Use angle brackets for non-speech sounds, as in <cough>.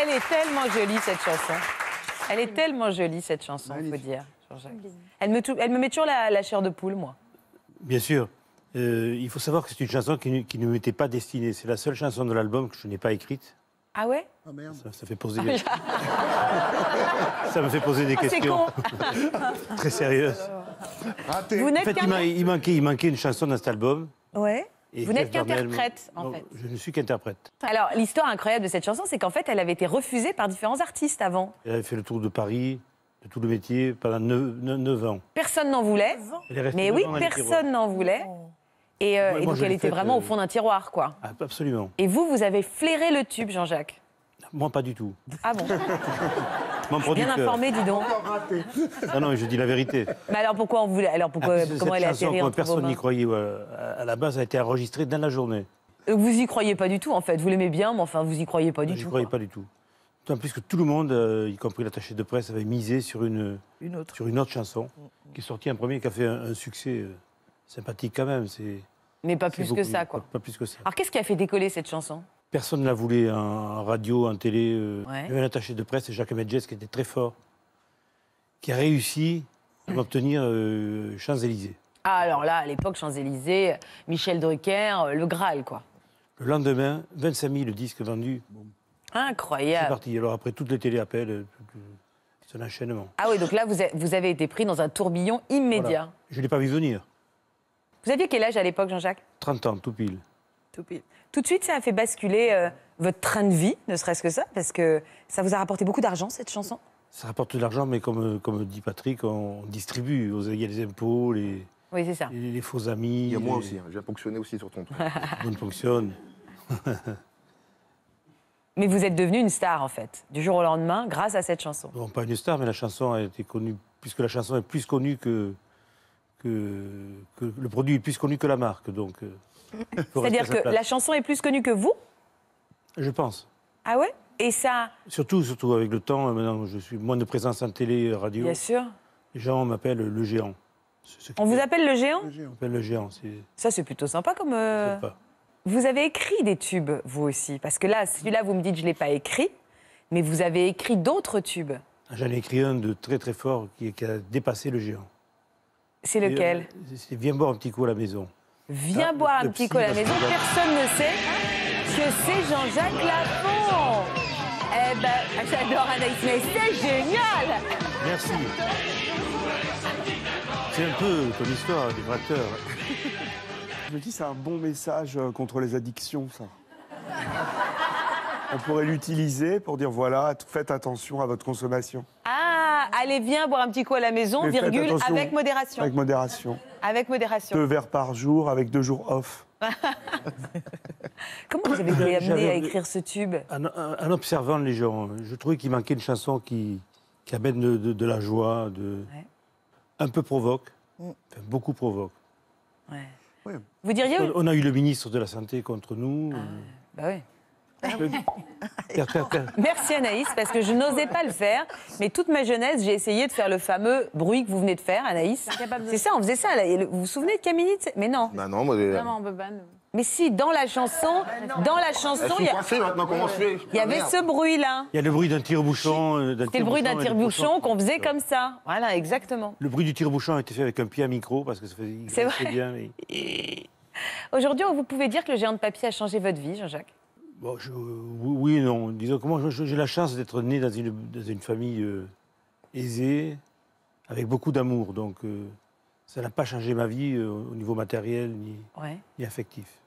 Elle est tellement jolie cette chanson. Elle est tellement jolie cette chanson, il faut dire. Elle me, elle me met toujours la, chair de poule, moi. Bien sûr. Euh, il faut savoir que c'est une chanson qui, ne m'était pas destinée. C'est la seule chanson de l'album que je n'ai pas écrite. Ah ouais ah, Ça, fait ah, <laughs> ça me fait poser des ah, questions. <laughs> Très sérieuses. Vous en fait, il, manquait, une chanson dans cet album. Ouais vous n'êtes qu'interprète, en fait. Je ne suis qu'interprète. Alors, l'histoire incroyable de cette chanson, c'est qu'en fait, elle avait été refusée par différents artistes avant. Elle avait fait le tour de Paris, de tout le métier, pendant 9, ans. Personne n'en voulait. Mais oui, personne n'en voulait. Oh. Et, euh, donc, elle était vraiment au euh, fond d'un tiroir, quoi. Ah, bah, absolument. Et vous, vous avez flairé le tube, Jean-Jacques Moi, pas du tout. Ah bon <laughs> Bien informé, dis donc. Non, non, je dis la vérité. Mais alors pourquoi on voulait. Alors pourquoi, ah, comment elle personne n'y croyait à la base, a été enregistré dans la journée. Euh, vous y croyez pas du tout, en fait. Vous l'aimez bien, mais enfin, vous y croyez pas du tout. Je croyais pas du tout. En plus que tout le monde, euh, y compris l'attaché de presse, avait misé sur une, une autre. sur une autre chanson qui est sortie en premier et qui a fait un, succès euh, sympathique quand même. Mais pas plus que ça, quoi. pas plus que ça. Alors qu'est-ce qui a fait décoller cette chanson Personne ne la voulait en radio, en télé. Il y avait un attaché de presse, Jacques Medges qui était très fort, qui a réussi à obtenir euh, Champs-Élysées. Ah, alors là, à l'époque, Champs-Élysées, Michel Drucker, euh, le Graal, quoi. Le lendemain, 25 000 disques vendus. Incroyable. C'est parti. Alors après, toutes les téléappels, euh, c'est un enchaînement. Ah oui, donc là, vous avez été pris dans un tourbillon immédiat. Je ne l'ai pas vu venir. Vous aviez quel âge à l'époque, Jean-Jacques 30 ans, tout pile. Tout de suite, ça a fait basculer euh, votre train de vie, ne serait-ce que ça, parce que ça vous a rapporté beaucoup d'argent, cette chanson Ça rapporte de l'argent, mais comme, euh, comme dit Patrick, on distribue. Il y a les impôts, les, les, faux amis. Il y a moi aussi, hein. j'ai fonctionné aussi sur ton truc. <laughs> <laughs> On fonctionne. <laughs> mais vous êtes devenu une star, en fait, du jour au lendemain, grâce à cette chanson. Non, pas une star, mais la chanson a été connue, puisque la chanson est plus connue que, que, que, le produit est plus connu que la marque. Donc, euh, <laughs> C'est-à-dire que la chanson est plus connue que vous Je pense. Ah ouais Et ça Surtout, surtout avec le temps, maintenant je suis moins de présence en télé, euh, radio. Bien sûr. Les gens m'appellent le géant. On vous appelle le géant On appelle le géant. Ça, c'est plutôt sympa comme. Euh, vous avez écrit des tubes, vous aussi. Parce que là, celui-là, vous me dites, je ne l'ai pas écrit. Mais vous avez écrit d'autres tubes. Ah, j'en ai écrit un de très très fort qui, qui a dépassé le géant. C'est euh, lequel Viens boire un petit coup à la maison. Viens ah, boire un petit coup à la maison. Personne ne sait que c'est Jean-Jacques Lafont. Eh ben, j'adore Anaïs, mais c'est génial Merci. C'est un peu comme histoire hein, des <laughs> Je me dis, c'est un bon message euh, contre les addictions, ça on pourrait l'utiliser pour dire voilà, faites attention à votre consommation. Ah, allez, viens boire un petit coup à la maison, virgule, avec modération. Avec modération. Avec modération. Deux verres par jour, avec deux jours off. <laughs> Comment vous avez été amené à écrire ce tube en, observant les gens, je trouvais qu'il manquait une chanson qui, qui amène de, la joie, de, un peu provoque, mm. beaucoup provoque. Vous diriez On a eu le ministre de la Santé contre nous. Ah, bah oui. Ah <laughs> Merci Anaïs, parce que je n'osais pas le faire, mais toute ma jeunesse, j'ai essayé de faire le fameux bruit que vous venez de faire, Anaïs. C'est ça, on faisait ça. Vous vous souvenez de Camille Mais non. Bah non, mais si, dans la chanson, ah, dans la chanson, il y, avait ce bruit-là. Il y a le bruit d'un tire-bouchon. Euh, C'était le bruit d'un tire-bouchon qu'on faisait comme ça. Voilà, exactement. Le bruit du tire-bouchon a été fait avec un pied à micro parce que ça faisait. C'est bien. Aujourd'hui, vous pouvez dire que le géant de papier a changé votre vie, Jean-Jacques oui non. Disons que j'ai la chance d'être né dans une, famille euh, aisée, avec beaucoup d'amour. Donc, euh, ça n'a pas changé ma vie euh, au niveau matériel ni affectif.